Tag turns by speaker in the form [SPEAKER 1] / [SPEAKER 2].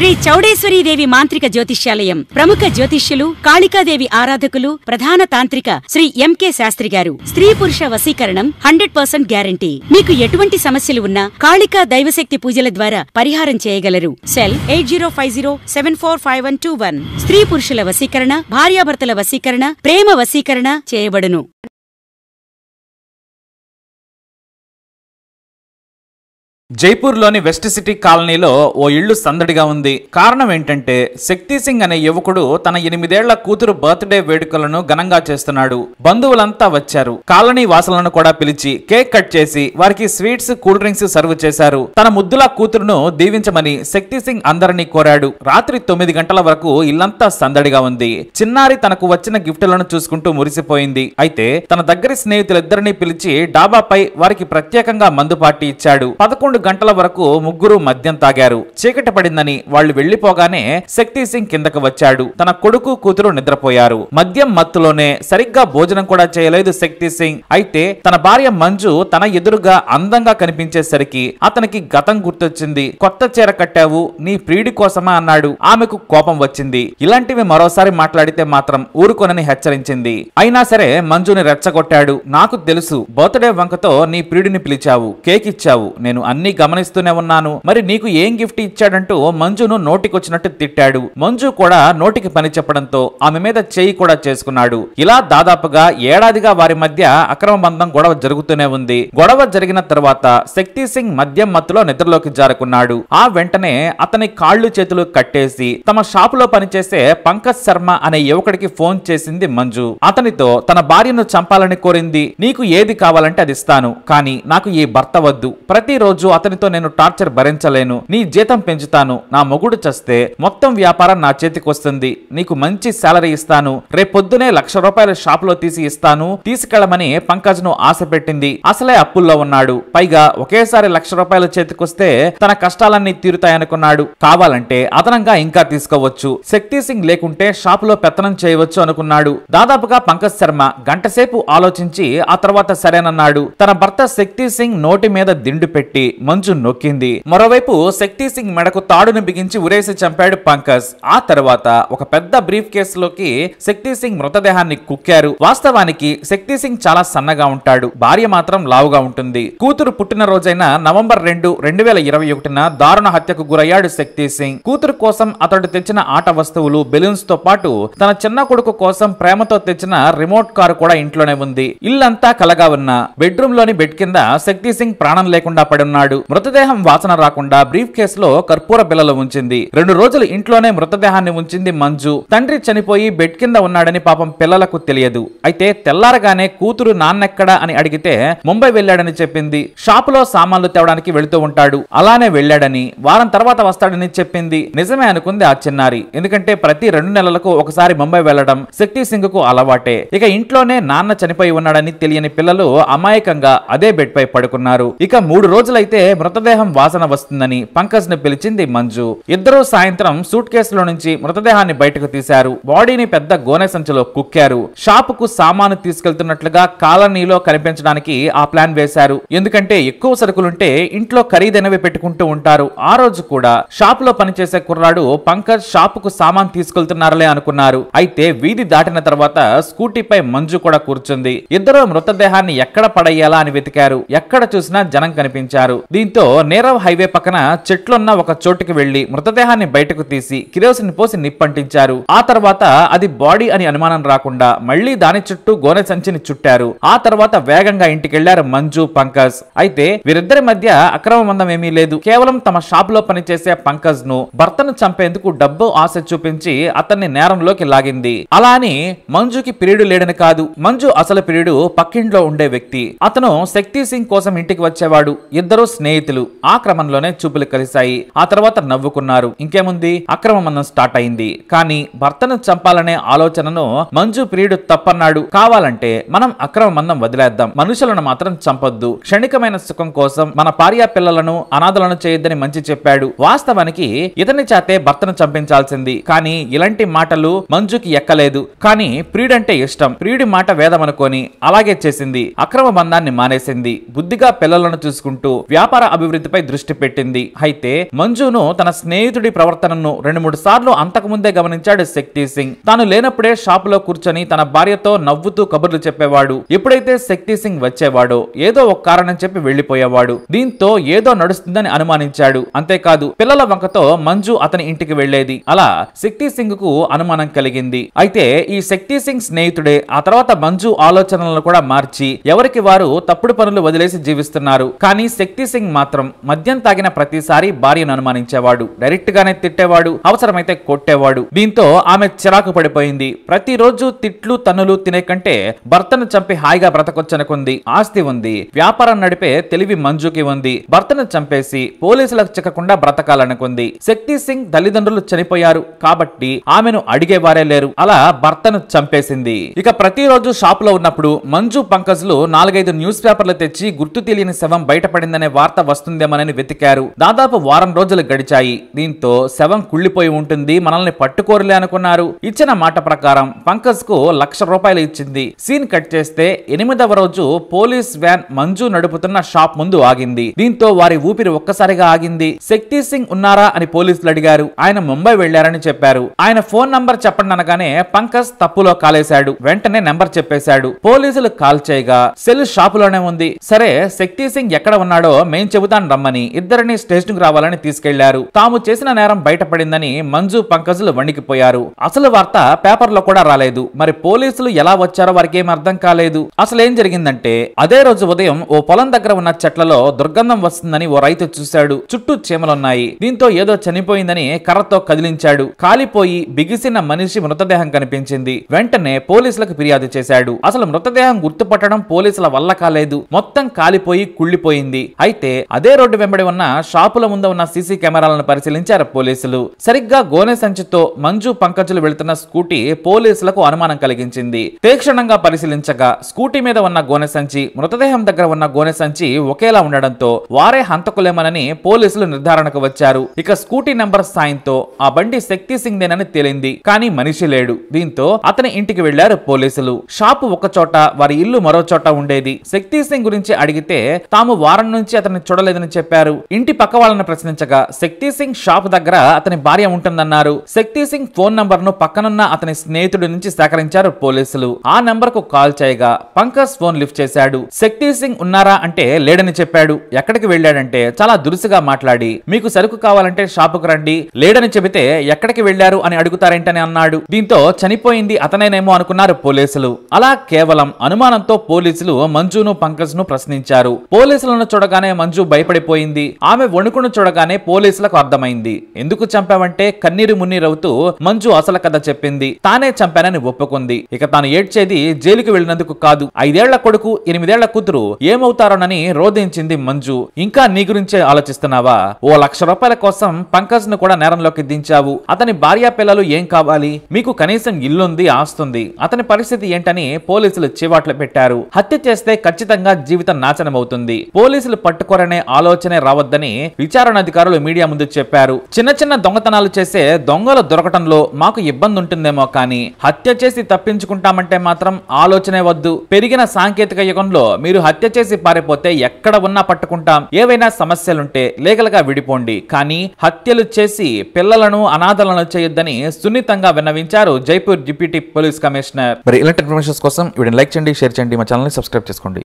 [SPEAKER 1] శ్రీ చౌడేశ్వరీదేవి మాంత్రిక జ్యోతిష్యాలయం ప్రముఖ జ్యోతిష్యులు కాళికాదేవి ఆరాధకులు ప్రధాన తాంత్రిక శ్రీ ఎంకే శాస్త్రి గారు స్త్రీ పురుష వశీకరణం హండ్రెడ్ పర్సెంట్ గ్యారంటీ మీకు ఎటువంటి సమస్యలు ఉన్నా కాళికా దైవశక్తి పూజల ద్వారా పరిహారం చేయగలరు cell eight zero five zero seven four five one two one స్త్రీ పురుషుల వశీకరణ భార్యాభర్తల వశీకరణ ప్రేమ వశీకరణ చేయబడును జైపూర్లోని వెస్ట్ సిటీ కాలనీలో ఓ ఇళ్లు సందడిగా ఉంది కారణం ఏంటంటే శక్తి సింగ్ అనే యువకుడు తన ఎనిమిదేళ్ల కూతురు బర్త్డే వేడుకలను ఘనంగా చేస్తున్నాడు బంధువులంతా వచ్చారు కాలనీ వాసులను కూడా పిలిచి కేక్ కట్ చేసి వారికి స్వీట్స్ కూల్ డ్రింక్స్ సర్వ్ చేశారు తన ముద్దుల కూతురును దీవించమని శక్తి సింగ్ అందరినీ కోరాడు రాత్రి తొమ్మిది గంటల వరకు ఇల్లంతా సందడిగా ఉంది చిన్నారి తనకు వచ్చిన గిఫ్టులను చూసుకుంటూ మురిసిపోయింది అయితే తన దగ్గరి స్నేహితులిద్దరినీ పిలిచి డాబాపై వారికి ప్రత్యేకంగా మందు పార్టీ ఇచ్చాడు పదకొండు గంటల వరకు ముగ్గురు మద్యం తాగారు చీకటి పడిందని వాళ్లు వెళ్లిపోగానే శక్తి సింగ్ కిందకు వచ్చాడు తన కొడుకు కూతురు నిద్రపోయారు మద్యం మత్తులోనే సరిగ్గా భోజనం కూడా చేయలేదు శక్తి సింగ్ అయితే తన భార్య మంజు తన ఎదురుగా అందంగా కనిపించేసరికి అతనికి గతం గుర్తొచ్చింది కొత్త చీర కట్టావు నీ ప్రియుడి కోసమా అన్నాడు ఆమెకు కోపం వచ్చింది ఇలాంటివి మరోసారి మాట్లాడితే మాత్రం ఊరుకొనని హెచ్చరించింది అయినా సరే మంజుని రెచ్చగొట్టాడు నాకు తెలుసు బర్త్డే వంకతో నీ ప్రియుడిని పిలిచావు కేక్ ఇచ్చావు నేను అన్ని ని గమనిస్తూనే ఉన్నాను మరి నీకు ఏం గిఫ్ట్ ఇచ్చాడంటూ మంజును నోటికొచ్చినట్టు తిట్టాడు మంజు కూడా నోటికి పని చెప్పడంతో ఆమె మీద చేయి కూడా చేసుకున్నాడు ఇలా దాదాపుగా ఏడాదిగా వారి మధ్య అక్రమ బంధం గొడవ జరుగుతూనే ఉంది గొడవ జరిగిన తర్వాత శక్తి సింగ్ మద్యం మత్తులో నిద్రలోకి జారుకున్నాడు ఆ వెంటనే అతని కాళ్లు చేతులు కట్టేసి తమ షాపులో పనిచేసే పంకజ్ శర్మ అనే యువకుడికి ఫోన్ చేసింది మంజు అతనితో తన భార్యను చంపాలని కోరింది నీకు ఏది కావాలంటే అది ఇస్తాను కానీ నాకు ఈ భర్త వద్దు ప్రతిరోజు అతనితో నేను టార్చర్ భరించలేను నీ జీతం పెంచుతాను నా మొగుడు చస్తే మొత్తం వ్యాపారం నా చేతికొస్తుంది నీకు మంచి శాలరీ ఇస్తాను రేపొద్దునే లక్ష రూపాయల షాప్ లో తీసి ఇస్తాను తీసుకెళ్లమని పంకజ్ ను ఆశ పెట్టింది అసలే అప్పుల్లో ఉన్నాడు పైగా ఒకేసారి లక్ష రూపాయల చేతికొస్తే తన కష్టాలన్నీ తీరుతాయనుకున్నాడు కావాలంటే అదనంగా ఇంకా తీసుకోవచ్చు శక్తి సింగ్ లేకుంటే షాప్ లో పెత్తనం చేయవచ్చు అనుకున్నాడు దాదాపుగా పంకజ్ శర్మ గంటసేపు ఆలోచించి ఆ తర్వాత సరేనన్నాడు తన భర్త శక్తి సింగ్ నోటి మీద దిండు పెట్టి మంజు నొక్కింది మరోవైపు శక్తి సింగ్ మెడకు తాడును బిగించి ఉరేసి చంపాడు పంకజ్ ఆ తర్వాత ఒక పెద్ద బ్రీఫ్ కేసులోకి శక్తి సింగ్ మృతదేహాన్ని కుక్కారు వాస్తవానికి శక్తి సింగ్ చాలా సన్నగా ఉంటాడు భార్య మాత్రం లావుగా ఉంటుంది కూతురు పుట్టినరోజైన నవంబర్ రెండు రెండు వేల ఇరవై ఒకటిన దారుణ హత్యకు గురయ్యాడు శక్తి సింగ్ కూతురు కోసం అతడు తెచ్చిన ఆట వస్తువులు బెలూన్స్ తో పాటు తన చిన్న కొడుకు కోసం ప్రేమతో తెచ్చిన రిమోట్ కారు కూడా ఇంట్లోనే ఉంది ఇల్లంతా కలగా ఉన్న బెడ్రూమ్ లోని బెడ్ కింద శక్తి సింగ్ ప్రాణం లేకుండా పడున్నాడు మృతదేహం వాసన రాకుండా బ్రీఫ్ కేసులో కర్పూర బిల్లలు ఉంచింది రెండు రోజులు ఇంట్లోనే మృతదేహాన్ని ఉంచింది మంజు తండ్రి చనిపోయి బెడ్ కింద ఉన్నాడని పాపం పిల్లలకు తెలియదు అయితే తెల్లారగానే కూతురు నాన్నెక్కడా అని అడిగితే ముంబై వెళ్ళాడని చెప్పింది షాపులో సామాన్లు తేవడానికి వెళుతూ ఉంటాడు అలానే వెళ్ళాడని వారం తర్వాత వస్తాడని చెప్పింది నిజమే అనుకుంది ఆ చిన్నారి ఎందుకంటే ప్రతి రెండు నెలలకు ఒకసారి ముంబై వెళ్లడం శక్తి సింగ్ కు అలవాటే ఇక ఇంట్లోనే నాన్న చనిపోయి ఉన్నాడని తెలియని పిల్లలు అమాయకంగా అదే బెడ్ పై పడుకున్నారు ఇక మూడు రోజులైతే మృతదేహం వాసన వస్తుందని పంకజ్ ను పిలిచింది మంజు ఇద్దరూ సాయంత్రం సూట్ కేసులో నుంచి మృతదేహాన్ని బయటకు తీశారు బాడీని పెద్ద గోనె సంచిలో కుక్కారు షాపుకు సామాను తీసుకెళ్తున్నట్లుగా కాలనీలో కనిపించడానికి ఆ ప్లాన్ వేశారు ఎందుకంటే ఎక్కువ సరుకులుంటే ఇంట్లో ఖరీదైనవి పెట్టుకుంటూ ఉంటారు ఆ రోజు కూడా షాప్ లో పనిచేసే కుర్రాడు పంకజ్ షాపుకు సామాన్ తీసుకెళ్తున్నారలే అనుకున్నారు అయితే వీధి దాటిన తర్వాత స్కూటీపై మంజు కూడా కూర్చుంది ఇద్దరు మృతదేహాన్ని ఎక్కడ పడేయాలా అని వెతికారు ఎక్కడ చూసినా జనం కనిపించారు దీంతో నేరవ్ హైవే పక్కన చెట్లున్న ఒక చోటుకి వెళ్లి మృతదేహాన్ని బయటకు తీసి కిరోసిన్ పోసి నిప్పంటించారు ఆ తర్వాత అది బాడీ అని అనుమానం రాకుండా మళ్లీ దాని చుట్టూ గోనె సంచిని చుట్టారు ఆ తర్వాత వేగంగా ఇంటికెళ్లారు మంజు పంకజ్ అయితే వీరిద్దరి మధ్య అక్రమ మందం ఏమీ లేదు కేవలం తమ షాప్ లో పనిచేసే పంకజ్ ను భర్తను చంపేందుకు డబ్బు ఆశ చూపించి అతన్ని నేరంలోకి లాగింది అలా అని మంజుకి పిరియడు లేడని కాదు మంజు అసలు పిరియడు పక్కింట్లో ఉండే వ్యక్తి అతను శక్తి సింగ్ కోసం ఇంటికి వచ్చేవాడు ఇద్దరు స్నేహితులు ఆ క్రమంలోనే చూపులు కలిశాయి ఆ తర్వాత నవ్వుకున్నారు ఇంకేముంది అక్రమం స్టార్ట్ అయింది కానీ భర్తను చంపాలనే ఆలోచనను మంజు ప్రియుడు తప్పన్నాడు కావాలంటే మనం అక్రమ మందం వదిలేద్దాం మనుషులను మాత్రం చంపొద్దు క్షణికమైన సుఖం కోసం మన భార్య పిల్లలను అనాథలను చేయొద్దని మంచి చెప్పాడు వాస్తవానికి ఇతని చేతే భర్తను చంపించాల్సింది కానీ ఇలాంటి మాటలు మంజుకి ఎక్కలేదు కానీ ప్రియుడంటే ఇష్టం ప్రియుడి మాట వేదమనుకొని అలాగే చేసింది అక్రమ బంధాన్ని మానేసింది బుద్ధిగా పిల్లలను చూసుకుంటూ వ్యాప్ వ్యాపార అభివృద్ధిపై దృష్టి పెట్టింది అయితే మంజును తన స్నేహితుడి ప్రవర్తనను రెండు మూడు సార్లు అంతకుముందే గమనించాడు శక్తి సింగ్ తాను లేనప్పుడే షాప్ లో కూర్చొని తన భార్యతో నవ్వుతూ కబుర్లు చెప్పేవాడు ఎప్పుడైతే శక్తి సింగ్ వచ్చేవాడో ఏదో ఒక కారణం చెప్పి వెళ్లిపోయేవాడు దీంతో ఏదో నడుస్తుందని అనుమానించాడు అంతేకాదు పిల్లల వంకతో మంజు అతని ఇంటికి వెళ్లేది అలా శక్తి సింగ్ కు అనుమానం కలిగింది అయితే ఈ శక్తి సింగ్ స్నేహితుడే ఆ తర్వాత మంజు ఆలోచనలను కూడా మార్చి ఎవరికి వారు తప్పుడు పనులు వదిలేసి జీవిస్తున్నారు కానీ శక్తి సింగ్ సింగ్ మాత్రం మద్యం తాగిన ప్రతిసారి భార్యను అనుమానించేవాడు డైరెక్ట్ గానే తిట్టేవాడు అవసరమైతే కొట్టేవాడు దీంతో ఆమె చిరాకు పడిపోయింది ప్రతిరోజు తిట్లు తన్నులు తినే కంటే భర్తను చంపి హాయిగా బ్రతకొచ్చనుకుంది ఆస్తి ఉంది వ్యాపారం నడిపే తెలివి మంజుకి ఉంది భర్తను చంపేసి పోలీసులకు చిక్కకుండా బ్రతకాలనుకుంది శక్తి సింగ్ తల్లిదండ్రులు చనిపోయారు కాబట్టి ఆమెను అడిగేవారే లేరు అలా భర్తను చంపేసింది ఇక ప్రతిరోజు షాప్ లో ఉన్నప్పుడు మంజు పంకజ్ లు నాలుగైదు న్యూస్ పేపర్లు తెచ్చి గుర్తు తెలియని శవం బయటపడిందనే వార్త వార్త వస్తుందేమోనని వెతికారు దాదాపు వారం రోజులు గడిచాయి దీంతో శవం కుళ్లిపోయి ఉంటుంది మనల్ని పట్టుకోరులే అనుకున్నారు ఇచ్చిన మాట ప్రకారం పంకజ్ కు లక్ష రూపాయలు ఇచ్చింది సీన్ కట్ చేస్తే ఎనిమిదవ రోజు పోలీస్ వ్యాన్ మంజు నడుపుతున్న షాప్ ముందు ఆగింది దీంతో వారి ఊపిరి ఒక్కసారిగా ఆగింది శక్తి సింగ్ ఉన్నారా అని పోలీసులు అడిగారు ఆయన ముంబై వెళ్లారని చెప్పారు ఆయన ఫోన్ నంబర్ చెప్పండి అనగానే పంకజ్ తప్పులో కాలేశాడు వెంటనే నెంబర్ చెప్పేశాడు పోలీసులు కాల్ చేయగా సెల్ షాపులోనే ఉంది సరే శక్తి సింగ్ ఎక్కడ ఉన్నాడో మేం చెబుతాను రమ్మని ఇద్దరిని స్టేషన్కు రావాలని తీసుకెళ్లారు తాము చేసిన నేరం బయటపడిందని మంజు పంకజులు వణికిపోయారు అసలు వార్త పేపర్లో కూడా రాలేదు మరి పోలీసులు ఎలా వచ్చారో వారికేం అర్థం కాలేదు అసలు ఏం జరిగిందంటే అదే రోజు ఉదయం ఓ పొలం దగ్గర ఉన్న చెట్లలో దుర్గంధం వస్తుందని ఓ రైతు చూశాడు చుట్టూ చీమలున్నాయి దీంతో ఏదో చనిపోయిందని కర్రతో కదిలించాడు కాలిపోయి బిగిసిన మనిషి మృతదేహం కనిపించింది వెంటనే పోలీసులకు ఫిర్యాదు చేశాడు అసలు మృతదేహం గుర్తుపట్టడం పోలీసుల వల్ల కాలేదు మొత్తం కాలిపోయి కుళ్ళిపోయింది అయితే అయితే అదే రోడ్డు వెంబడి ఉన్న షాపుల ముందు ఉన్న సీసీ కెమెరాలను పరిశీలించారు పోలీసులు సరిగ్గా గోనె సంచితో మంజు పంకజులు వెళుతున్న స్కూటీ పోలీసులకు అనుమానం కలిగించింది తీక్షణంగా పరిశీలించగా స్కూటీ మీద ఉన్న గోనె సంచి మృతదేహం దగ్గర ఉన్న గోనె సంచి ఒకేలా ఉండడంతో వారే హంతకులేమనని పోలీసులు నిర్ధారణకు వచ్చారు ఇక స్కూటీ నెంబర్ సాయంతో ఆ బండి శక్తి సింగ్ దేనని తేలింది కానీ మనిషి లేడు దీంతో అతని ఇంటికి వెళ్లారు పోలీసులు షాపు ఒక చోట వారి ఇల్లు మరో చోట ఉండేది శక్తి సింగ్ గురించి అడిగితే తాము వారం నుంచి అతని అతన్ని చూడలేదని చెప్పారు ఇంటి పక్క వాళ్ళని ప్రశ్నించగా శక్తి సింగ్ షాప్ దగ్గర అతని భార్య ఉంటుందన్నారు శక్తి సింగ్ ఫోన్ నంబర్ ను పక్కనున్న అతని స్నేహితుడి నుంచి సేకరించారు పోలీసులు ఆ నంబర్ కు కాల్ చేయగా పంకజ్ ఫోన్ లిఫ్ట్ చేశాడు శక్తి సింగ్ ఉన్నారా అంటే లేడని చెప్పాడు ఎక్కడికి వెళ్ళాడంటే చాలా దురుసుగా మాట్లాడి మీకు సరుకు కావాలంటే షాపుకు రండి లేడని చెబితే ఎక్కడికి వెళ్లారు అని అడుగుతారేంటని అన్నాడు దీంతో చనిపోయింది అతనేనేమో అనుకున్నారు పోలీసులు అలా కేవలం అనుమానంతో పోలీసులు మంజును పంకజ్ ను ప్రశ్నించారు పోలీసులను చూడగానే మంజు భయపడిపోయింది ఆమె వణుకును చూడగానే పోలీసులకు అర్థమైంది ఎందుకు చంపావంటే కన్నీరు మున్నీరవుతూ మంజు అసలు కథ చెప్పింది తానే చంపానని ఒప్పుకుంది ఇక తాను ఏడ్చేది జైలుకు వెళ్ళినందుకు కాదు ఐదేళ్ల కొడుకు ఎనిమిదేళ్ల కూతురు ఏమవుతారోనని రోధించింది మంజు ఇంకా నీ గురించే ఆలోచిస్తున్నావా ఓ లక్ష రూపాయల కోసం పంకజ్ ను కూడా నేరంలోకి దించావు అతని భార్య పిల్లలు ఏం కావాలి మీకు కనీసం ఇల్లుంది ఆస్తుంది అతని పరిస్థితి ఏంటని పోలీసులు చివాట్లు పెట్టారు హత్య చేస్తే ఖచ్చితంగా జీవితం నాశనమవుతుంది పోలీసులు పట్టుకు పట్టుకోరనే ఆలోచనే రావద్దని విచారణ అధికారులు మీడియా ముందు చెప్పారు చిన్న చిన్న దొంగతనాలు చేసే దొంగలు దొరకటంలో మాకు ఇబ్బంది ఉంటుందేమో కానీ హత్య చేసి తప్పించుకుంటామంటే మాత్రం ఆలోచనే వద్దు పెరిగిన సాంకేతిక యుగంలో మీరు హత్య చేసి పారిపోతే ఎక్కడ ఉన్నా పట్టుకుంటాం ఏవైనా సమస్యలుంటే లీగల్గా విడిపోండి కానీ హత్యలు చేసి పిల్లలను అనాథలను చేయొద్దని సున్నితంగా విన్నవించారు జైపూర్ డిప్యూటీ పోలీస్ కమిషనర్ మరి ఇలాంటి కోసం వీడిని లైక్ చేయండి షేర్ చేయండి మా ఛానల్ని సబ్స్క్రైబ్ చేసుకోండి